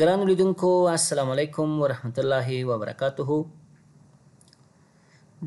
ګران لیدونکو السلام علیکم ورحمت الله وبرکاته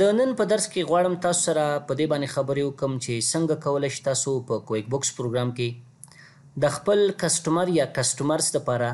د نن په درس کې غواړم تاسو سره په دې باندې خبرې وکم چې څنګه کولای شئ تاسو په کویک بوکس پروګرام کې د خپل کسټمر یا کسټمرز لپاره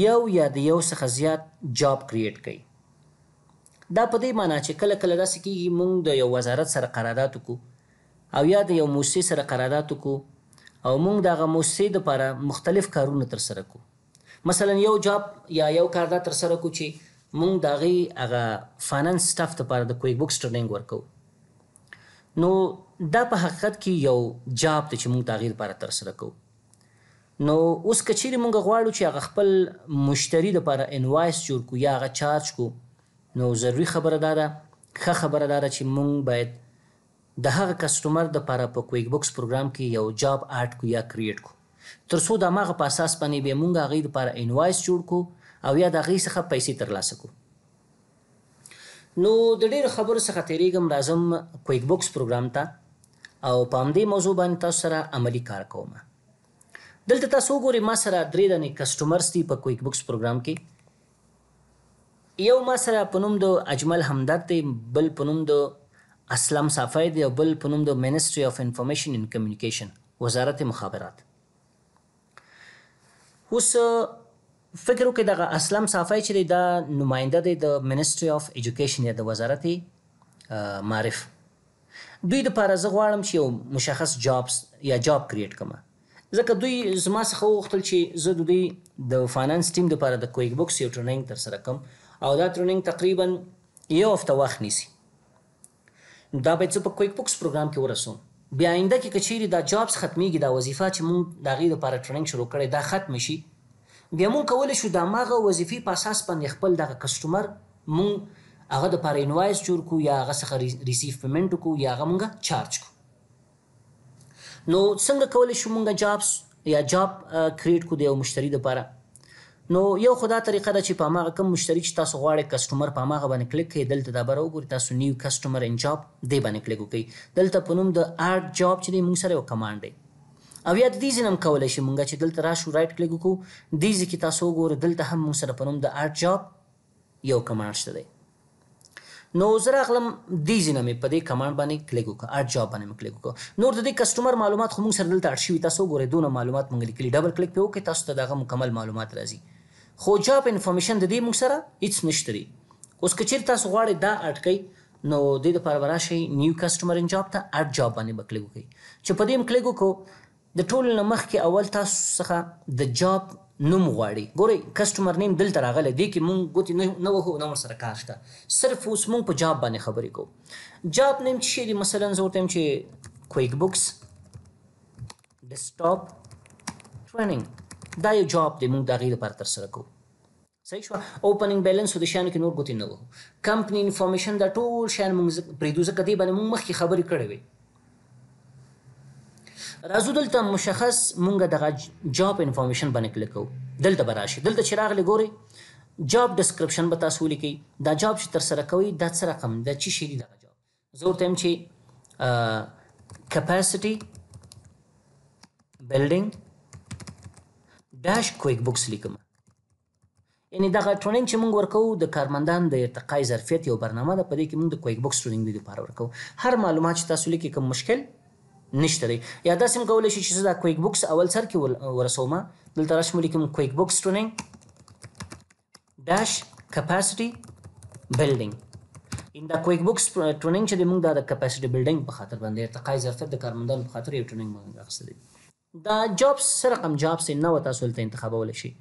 یو یا د یو څخه زیات جاب کریټ کړئ دا په دې معنی چې کله کله داسې کېږي موږ د یو وزارت سره قرارداد وکړو او یا د یو موسسې سره قرارداد وکړو او موږ دغه موسسې لپاره مختلف کارونه ترسره کوو مثلا یو جاب یا یو کار دا تر سره کو چې مونږ دا غي هغه فایننس سټاف ته لپاره د کویک بوکس ټریننګ ورکو نو دا په حقیقت کې یو جاب ته چې مونږ تغیر لپاره تر سره کو نو اوس کچېری مونږ غواړو چې هغه خپل مشتری لپاره انوایس جوړ کو یا هغه چارج کو نو ضروری خبره دا ده ښه خبره دا ده چې مونږ باید د هغه کسٹمر د لپاره په پا کویک بوکس پروګرام کې یو جاب اډ کو یا کریټ کو تر څو د ماغه په اساس باندې به مونږه غیر لپاره انوایس جوړ کو او یا د غیر څخه پیسې ترلاسه کو نو د ډیر خبرو څخه تیریږم راځم کویک بوکس پروګرام ته او په همدې موضوع باندې تاسو سره عملی کار کوم دلته تاسو ګورئ ما سره درې دنې کسٹمرز دي په کویک بوکس پروګرام کې یو ما سره په نوم د اجمل همدرد دی بل په نوم د اسلام صافی دی او بل په نوم د منسټري اف انفارمیشن ان کمیونیکیشن وزارت مخابرات اوس فکر وکړئ دغه اسلم صافی چې دا نماینده دی د منیسټری اف ایجوکیشن یا د وزارت معرف دوی د پاره زه غواړم چې یو مشخص جابس یا جاب کریټ کما ځکه دوی زما څخه وغوښتل چې زه دوی د فاینانس ټیم د پاره د کویک بوکس یو ټریننګ تر سره کوم او دا ټریننګ تقریبا یو هفته وخت نیسي دا به څه په کویک بوکس پروګرام کې ورسوم بیا آینده کې کچېری دا جابز ختميږي دا وظیفه چې مونږ د غیر لپاره ټریننګ شروع کړي دا ختم شي بیا مونږ کولای شو د ماغه وظیفې په اساس باندې خپل دغه کسٹمر مونږ هغه د پاره انوایس جوړ کو یا هغه څخه ریسیو پیمنٹ کو یا هغه مونږه چارج کو نو څنګه کولای شو مونږه جابز یا جاب کریټ کو د یو مشتری لپاره نو یو خدا طریقه ده چې په ماغه کم مشترک چې تاسو غواړئ کسٹمر په ماغه باندې کلیک کړئ دلته دا بره وګورئ تاسو نیو کسٹمر ان جاب دی باندې کلیک وکړئ دلته په نوم د اډ جاب چې موږ سره یو کمانډ دی او یا د دې ځینم کولای شي مونږ چې دلته راشو رائټ کلیک وکړو دې ځکه تاسو وګورئ دلته هم موږ سره په نوم د اډ جاب یو کمانډ شته دی نو زه راغلم دې ځینه مې په دې کمانډ باندې کلیک وکړ اډ جاب باندې مې کلیک وکړ نور د دې کسٹمر معلومات خو موږ سره دلته اډ شوي تاسو ګورئ دونه معلومات موږ لیکلي ډبل کلیک په وکړئ تاسو ته دغه مکمل معلومات راځي خو جاب انفارمیشن د دې موږ سره هیڅ نشته دی اوس که چیرته تاسو غواړئ دا اډ کړئ نو د دې لپاره راشي نیو کسٹمر ان جاب ته اډ جاب باندې بکلیک وکړئ چې په دې م کلیک وکړو د ټول نمخ کې اول تاسو څخه د جاب نوم غواړي ګورئ کسٹمر نیم دلته راغلی دی کې مونږ ګوتې نه وهو نه ورسره کار شته صرف اوس مونږ په جاب باندې خبرې کوو جاب نیم چې دی مثلا زه ورته چې کویک بوکس ډیسکټاپ ټریننګ دا یو جاب دی مونږ د هغې لپاره ترسره کوو صحیح شو اوپننګ بیلانس د شیانو کې نور ګوتې نه وو کمپنی انفارمیشن دا ټول شیان مونږ پرېږدو ځکه دې باندې مونږ مخکې خبرې کړې وې راځو دلته مشخص مونږ دغه جاب انفارمیشن باندې کلیک کوو دلته به راشي دلته چې راغلی ګورئ جاب ډسکرپشن به تاسو ولیکئ دا جاب چې ترسره کوئ دا څه رقم دا چې شی دی دغه جاب زه ورته یم چې کپاسټي بلډینګ ډاش کویک بکس لیکم یعنی دغه ټریننګ چې موږ ورکوو د کارمندان د ارتقای ظرفیت یو برنامه ده په دې کې موږ د کویک بکس ټریننګ لپاره ورکوو هر معلومات چې تاسو لیکي کوم مشکل نشته دی یا داسې هم کولی شئ چې زه دا کویک بوکس اول سر کې ورسوم دلته راشم ولیکم کویک بوکس ټریننګ ډاش کپاسټي بلډینګ ان دا کویک بوکس ټریننګ چې موږ دا د کپاسټي بلډینګ په خاطر باندې ارتقای ظرفیت د کارمندانو په خاطر یو ټریننګ موږ اخیستی دی دا جابس څه رقم جابس یې نوه تاسو دلته انتخابولی شئ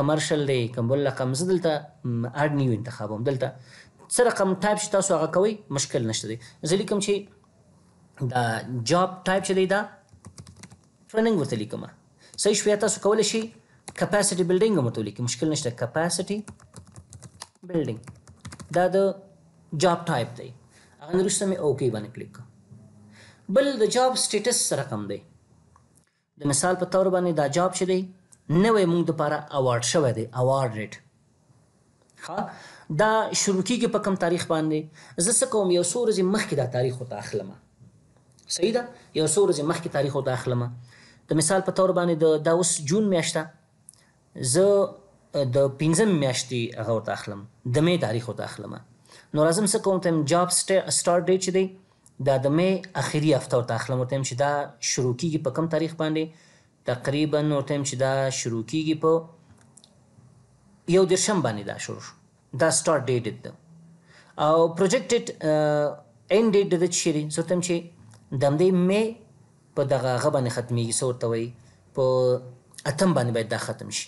کمرشل دی کوم بل رقم زه دلته اډ نیو انتخابوم دلته څه رقم ټایپ چې تاسو هغه کوئ مشکل نشته دی زه لیکم چې دا جاب ټایپ چې دی دا ټریننګ ورته لیکم صحیح شویا تاسو کولی شئ کپاسټي بلډینګ هم ورته ولیکئ مشکل نشته کپاسټي بلډینګ دا د جاب ټایپ دی هغه وروسته مې اوکی باندې کلیک کړ بل د جاب سټیټس رقم دی د مثال په تور باندې دا جاب شې دی نوې موږ لپاره اوارډ شوی دی اوارډ ریټ ښه دا شروع کیږي په کم تاریخ باندې زه څه کوم یو څو ورځې مخکې دا تاریخ ورته اخلم صحیح ده یو څو ورځې مخکې تاریخ او داخلمه د مثال په تور باندې د دا اوس جون میاشته زه د پنځم میاشتې هغه ورته اخلم د مې تاریخ ورته اخلم نو راځم څه کوم ته جاب سټارټ ډیټ چې دی دا د مې اخیری هفته ورته اخلم ورته چې دا شروع کیږي په کم تاریخ باندې تقریبا ورته چې دا شروع کیږي په یو دیرشم باندې دا شروع شو دا سٹارټ ډیټ ده او پروجیکټډ اینډ ډیټ د چیرې سو تم چې د همدې مې په دغه هغه باندې ختمیږي څه ورته وایي په اتم باندې باید دا ختم شي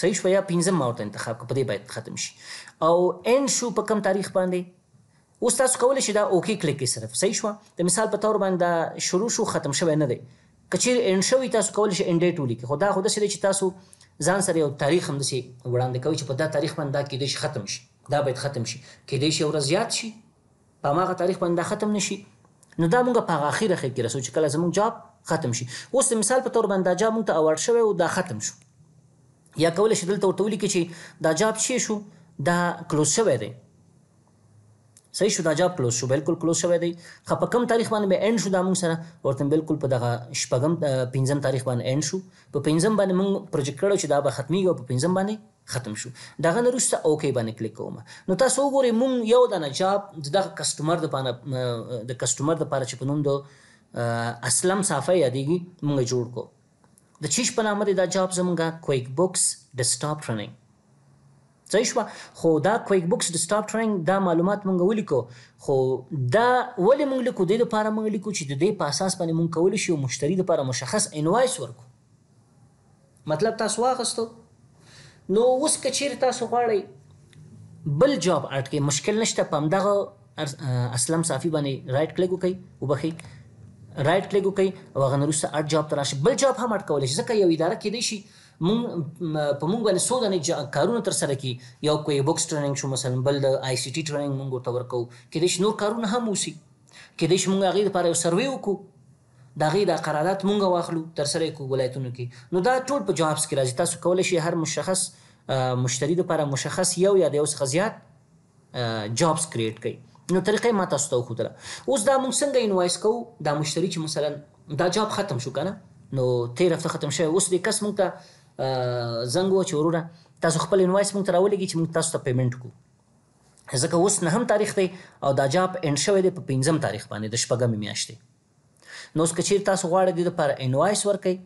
صحیح شو یا پنځم ما ورته انتخاب کړ په دې باید ختم شي او ان شو په کم تاریخ باندې اوس تاسو کولی شئ دا اوکی کلیک کې صرف صحیح شو د مثال په تور باندې دا شروع شو ختم شوی نه دی کچیر ان شوی تاسو کولی شئ ان ډیټ ولیکئ خدا خو داسې دی چې تاسو ځان سره یو تاریخ هم داسې وړاندې کوئ چې په دا تاریخ باندې دا کېدای شي ختم شي دا باید ختم شي کېدای شي ورځ زیات شي په هماغه تاریخ باندې ختم نشي نو دا موږ په اخیره خې کې رسو چې کله زموږ جاب ختم شي اوس مثال په تور باندې دا جاب موږ ته اورډ شوی او دا ختم شو یا کول شي دلته ورته ولیکي چې دا جاب شي شو دا کلوز شوی دی صحیح شو دا جاب کلوز شو بالکل کلوز شوی دی خو په کم تاریخ باندې به اند شو دا موږ سره ورته بالکل په دغه شپږم پنځم تاریخ باندې اند شو په پنځم باندې موږ پروجیکټ کړو چې دا به ختمي او په پنځم باندې ختم شو دغه نه وروسته اوکی باندې کلیک کوم نو تاسو وګورئ مونږ یو د نجاب دغه کسٹمر د پانه د کسٹمر د پاره چې په نوم د اسلم صافه یادېږي مونږ جوړ کو د چیش په نامه د جاب زمونږه کویک بوکس ډیسکټاپ رننګ ځای شو خو دا کویک بوکس د سٹاپ ټریننګ دا معلومات مونږ ولیکو خو دا ولې مونږ لیکو د لپاره مونږ لیکو چې د دې په اساس باندې مونږ کول شو مشتری لپاره مشخص انوایس ورکو مطلب تاسو واغستو نو اوس کچیر تاسو غواړئ بل جاب اټ کې مشکل نشته پم دغه اسلم صافي باندې رائټ کلیک وکي وبخي رائټ کلیک وکي او غن روسه اټ جاب تراشه بل جاب هم اټ کولای شي ځکه یو اداره کې دی شي مونږ په مونږ باندې څو دانې کارونه تر سره کی یو کوي بوکس ټریننګ شو مثلا بل د آی سی ټی ټریننګ مونږ ورته ورکو کې دیش نور کارونه هم وسی کې دیش مونږ هغه لپاره یو سروې وکړو دا غي دا قرارداد مونږ واخلو تر سره کو ولایتونو کې نو دا ټول په جوابس کې راځي تاسو کولای شئ هر مشخص مشتری لپاره مشخص یو یا د یو څخه زیات جابس کریټ کړي نو طریقې ما تاسو ته وخدله اوس دا مونږ څنګه انوایس کوو دا مشتری چې مثلا دا جاب ختم شو کنه نو تیر هفته ختم شوی اوس دې کس مونږ ته زنګ و چې وروره تاسو خپل انوایس مونږ ته راولېږئ چې مونږ تاسو ته پیمنټ کوو ځکه اوس نهم تاریخ دی او دا جاب انډ شوی دی په پنځم تاریخ باندې د شپږمې میاشتې نو اوس که چیرې تاسو غواړئ د لپاره انوایس ورکړئ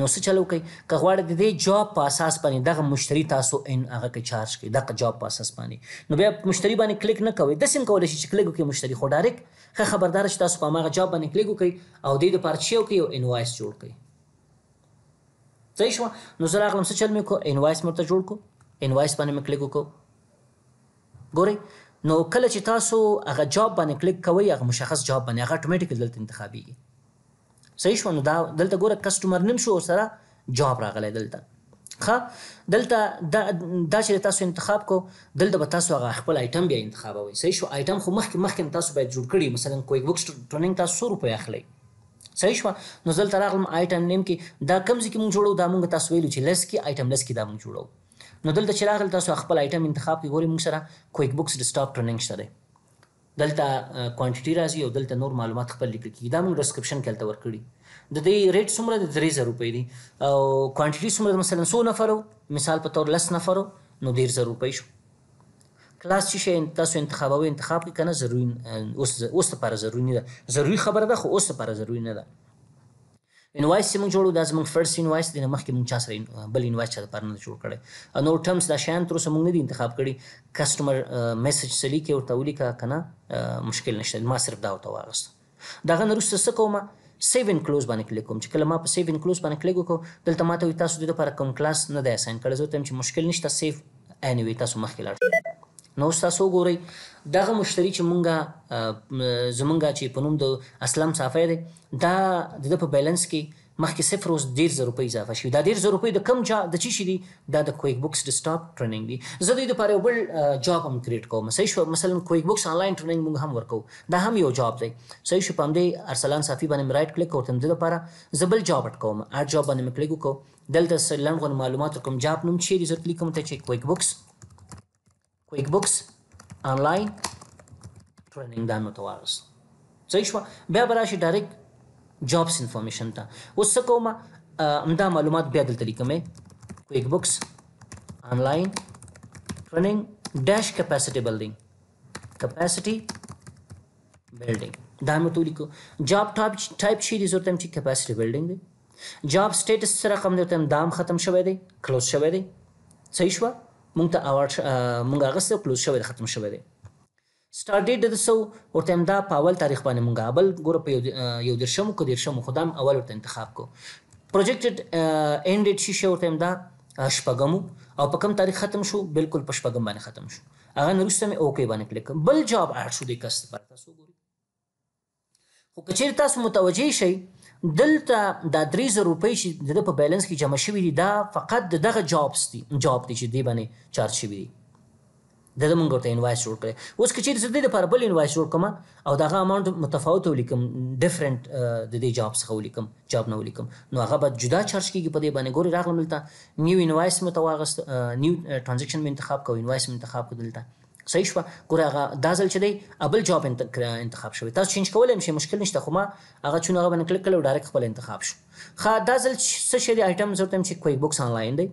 نو څه چلو کوئ که غواړئ د دې جاب په اساس باندې دغه مشتری تاسو ان هغه کې چارج کوي دغه جاب په اساس باندې نو بیا مشتری باندې کلیک نه کوئ داسې هم کولی شئ چې کلیک وکړئ مشتری خو ډایرکټ ښه خبردار چې تاسو په هغه جاب باندې کلیک وکړئ او د دې لپاره چې یو انوایس جوړ کړئ صحیح شو نو زه راغلم څه چل مې کو انوایس مرته جوړ کو انوایس باندې مې کلیک وکړو ګورئ نو کله چې تاسو هغه جاب باندې کلیک کوئ هغه مشخص جاب باندې هغه اتوماتیکلی دلته انتخابیږي صحیح شو نو دا دلته ګوره کسټمر نیم شو سره جاب راغلی دلته ښه دلته دا دا چې تاسو انتخاب کو دلته به تاسو هغه خپل آیټم بیا انتخابوي صحیح شو آیټم خو مخکې مخکې تاسو باید جوړ کړی مثلا کویک بوکس ټریننګ تاسو 100 روپۍ اخلي صحیح شو نو زل تراغلم آیټم نیم کې دا کم ځکه مونږ جوړو دا مونږ تاسو ویلو چې لس کې آیټم لس کې دا مونږ جوړو نو دلته چې راغل تاسو خپل آیټم انتخاب کې ګوري مونږ سره کویک بوکس ډیسکټاپ ټرننګ شته دلته کوانټیټي راځي او دلته نور معلومات خپل لیکل کیږي دا مونږ ډسکرپشن کې تلور کړی د دې ریټ څومره د 3000 روپۍ دي او کوانټیټي څومره مثلا 100 نفرو مثال په تور لس نفرو نو 3000 روپۍ شو کلاس چې تاسو انتخابوي انتخاب کې کنه ضروري اوس اوس لپاره ضروري نه ده ضروري خبره ده خو اوس لپاره ضروري نه ده انوایس چې موږ جوړو دا زموږ فرست انوایس دی مخکې موږ چا سره بل انوایس چا لپاره نه جوړ کړی نور ټرمز دا شیان تر اوسه موږ نه دي انتخاب کړي کسټمر میسج سلی کې ورته ولیکه کنه مشکل نشته ما صرف دا ورته واغست دغه نه وروسته څه کوم سیو ان کلوز باندې کلیک کوم چې کله ما په سیو ان کلوز باندې کلیک وکړ دلته ماته وي تاسو د لپاره کوم کلاس نه دی اساین کړی زه ته چې مشکل نشته سیو انیوي تاسو مخکې لاړ نو تاسو ګورئ دغه مشتری چې مونږه زمونږه چې په نوم د اسلام صافی دی دا د په بیلانس کې مخکې صفر اوس ډیر زر روپۍ اضافه شوي دا ډیر زر روپۍ د کم چا د چی شي دي دا د کویک بوکس ډیسکټاپ ټریننګ دی زه دوی لپاره یو بل جاب هم کریټ کوم صحیح شو مثلا کویک بوکس انلاین ټریننګ موږ هم ورکو دا هم یو جاب دی صحیح شو پام دی ارسلان صافی باندې رائټ کلیک کوم د لپاره زبل جاب اٹ کوم ار جاب باندې کلیک وکړو دلته سلنګ معلومات کوم جاب نوم چیرې زر کلیک کوم ته چې کویک بوکس کویک بوکس آنلاین ټریننګ دا نو تواس صحیح شو بیا براشي ډایرکټ جابس انفارمیشن ته اوس څه کوم امدا معلومات بیا دلته لیکم کویک بوکس آنلاین ټریننګ ډیش کیپاسټی بلډینګ کیپاسټی بلډینګ دا مو تو لیکو جاب ټاپ ټایپ شي د زورتم چې کیپاسټی بلډینګ دی جاب سټیټس سره کوم دی تم دام ختم شوی دی کلوز شوی دی صحیح شو مونږ ته اوارد مونږ هغه څه کلوز شوی ختم شوی دی سٹارټ ډیټ د سو ورته امدا په اول تاریخ باندې مونږه اول ګور په یو درشم کو درشم خدام اول ورته انتخاب کو پروجیکټډ اینډ ډیټ شي شو ورته امدا شپګمو او په کوم تاریخ ختم شو بالکل په شپګم باندې ختم شو هغه نورسته مې اوکې باندې کلیک بل جواب اډ شو د کس لپاره تاسو ګورئ خو کچیر تاسو متوجي شئ دلته دا 3000 روپۍ چې د په بیلانس کې جمع شوی دي دا فقط دغه جابس دي جاب دي چې دی باندې چارج شوی دي د دې مونږ ته انوایس جوړ کړی اوس که چیرې د لپاره بل انوایس جوړ کړم او دغه اماونت متفاوت ولیکم ډیفرنٹ د دې جاب څخه ولیکم جاب نه ولیکم نو هغه به جدا چارج کیږي په دې باندې ګوري راغلم دلته نیو انوایس متواغست نیو ترانزیکشن مې انتخاب کوم انوایس مې انتخاب کړ دلته صحیح شو ګوره هغه دا ځل چې دی ابل جواب انتخاب شوی تاسو چینج کولای شئ مشکل نشته خو ما هغه چون هغه باندې کلیک کړو ډایرکټ خپل انتخاب شو خا دا ځل څه شی دی آیټم زه تم چې کوي بوکس آنلاین دی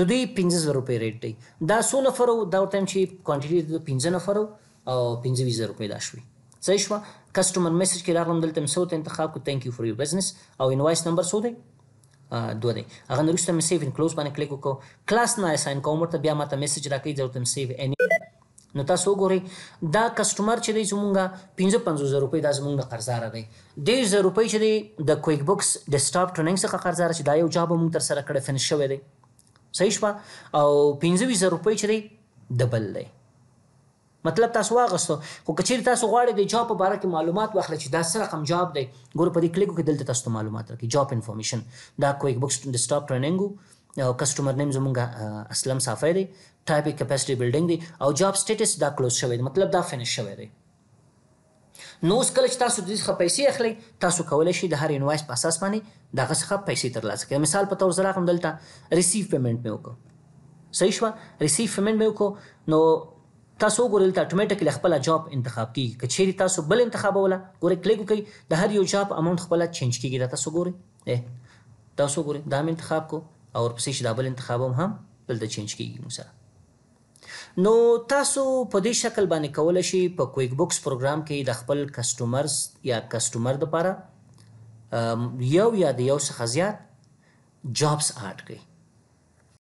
د دوی 15000 روپۍ ریټ دی دا 100 نفر دا تم چې کوانټیټي د 15 نفر او 15000 روپۍ دا شوی صحیح شو کسٹمر میسج کې راغلم دلته مې صوت انتخاب کو ثانک یو فور یور بزنس او انوایس نمبر سو دی دوه دی هغه نورسته مې سیو ان کلوز باندې کلیک وکړو کلاس نه اساین کوم ورته بیا ماته میسج راکړي ضرورت مې سیو نو تاسو وګورئ دا کسٹمر چې دی زمونږه 55000 روپۍ دا زمونږ قرضدار دی ډېر زر روپۍ چې دی د کویک بوکس ډیسکټاپ ټریننګ څخه قرضدار چې دا یو جواب مونږ تر سره کړ فنش شوی دی صحیح شوه او 55000 روپۍ چې دی دبل دی مطلب تاسو واغستو خو کچیر تاسو غواړئ د جاب په اړه کې معلومات واخلئ چې دا سره کوم جاب دی ګور په دې کلیک کې دلته تاسو معلومات راکړي جاب انفارمیشن دا کویک بوکس ډیسکټاپ ټریننګ کسٹمر نیم زمونږه اسلم صافی دی ټایپ کیپیسټي بلډینګ دی او جاب سټیټس دا کلوز شوی دی مطلب دا فینش شوی دی نو اوس کله چې تاسو د دې څخه پیسې اخلي تاسو کولی شئ د هر انوایس په اساس باندې دغه څخه پیسې ترلاسه کړئ مثال په تور زه راغلم دلته ریسیو پیمنټ مې وکړو صحیح شوه ریسیو پیمنټ مې وکړو نو تاسو وګورئ ته اتوماتیکلی خپل جاب انتخاب کیږي که چیرې تاسو بل انتخابوله ګورئ کلیک وکړئ د هر یو جاب اماونت خپل چینج کیږي دا تاسو ګورئ تاسو ګورئ دا مې انتخاب کو او ورپسې چې دا بل انتخاب هم دلته چینج کیږي موږ سره نو تاسو په دې شکل باندې کولای شئ په کویک بوکس پروګرام کې د خپل کسټمرز یا کسټمر لپاره یو یا د یو څخه زیات جابس اډ کړئ